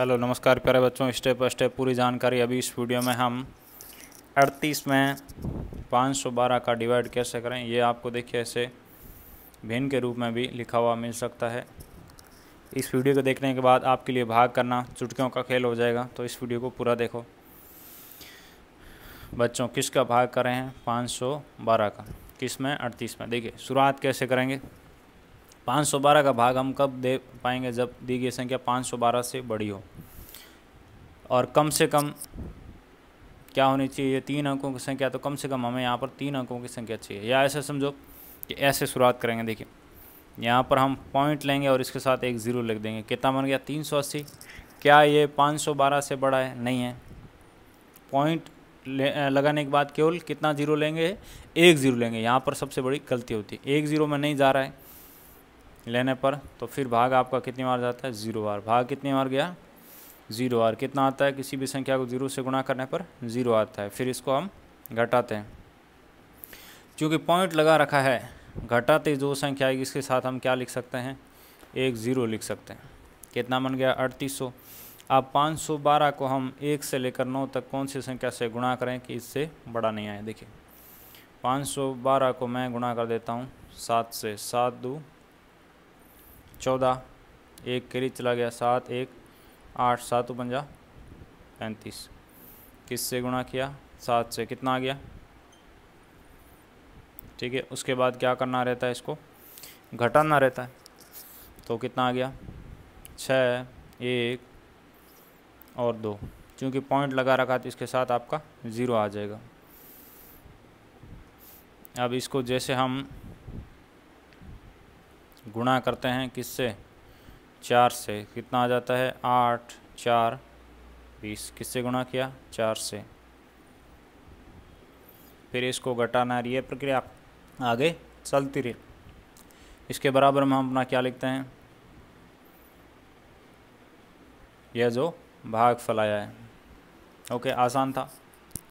hello नमस्कार प्यारे बच्चों स्टेप बाय स्टेप पूरी जानकारी अभी इस वीडियो में हम 38 में 512 का डिवाइड कैसे करें ये आपको देखिए ऐसे भिन्न के रूप में भी लिखा हुआ मिल सकता है इस वीडियो को देखने के बाद आपके लिए भाग करना चुटकियों का खेल हो जाएगा तो इस वीडियो को पूरा देखो बच्चों किसका भाग करें हैं पाँच का किस में अड़तीस में देखिए शुरुआत कैसे करेंगे 512 का भाग हम कब दे पाएंगे जब दी गई संख्या 512 से बड़ी हो और कम से कम क्या होनी चाहिए तीन अंकों की संख्या तो कम से कम हमें यहाँ पर तीन अंकों की संख्या चाहिए या ऐसे समझो कि ऐसे शुरुआत करेंगे देखिए यहाँ पर हम पॉइंट लेंगे और इसके साथ एक ज़ीरो लिख देंगे कितना बन गया तीन सौ अस्सी क्या ये पाँच सौ बारह से बड़ा है नहीं है पॉइंट लगाने के बाद केवल कितना ज़ीरो लेंगे एक ज़ीरो लेंगे यहाँ पर सबसे बड़ी गलती होती है एक ज़ीरो में नहीं जा रहा है लेने पर तो फिर भाग आपका कितनी बार जाता है ज़ीरो बार भाग कितनी बार गया ज़ीरो बार कितना आता है किसी भी संख्या को ज़ीरो से गुणा करने पर ज़ीरो आता है फिर इसको हम घटाते हैं चूँकि पॉइंट लगा रखा है घटाते जो संख्या आएगी इसके साथ हम क्या लिख सकते हैं एक ज़ीरो लिख सकते हैं कितना बन गया अड़तीस सौ अब पाँच सौ बारह को हम एक से लेकर नौ तक कौन सी संख्या से गुणा करें कि इससे बड़ा नहीं आए देखिए पाँच सौ बारह को मैं गुणा कर देता हूँ सात से सात दो चौदह एक के करीब चला गया सात एक आठ सात पंजा पैंतीस किस से गुणा किया सात से कितना आ गया ठीक है उसके बाद क्या करना रहता है इसको घटाना रहता है तो कितना आ गया छः एक और दो क्योंकि पॉइंट लगा रखा तो इसके साथ आपका ज़ीरो आ जाएगा अब इसको जैसे हम गुणा करते हैं किससे चार से कितना आ जाता है आठ चार बीस किससे गुणा किया चार से फिर इसको घटाना है ये प्रक्रिया आगे चलती रही इसके बराबर में हम अपना क्या लिखते हैं यह जो भाग फैलाया है ओके आसान था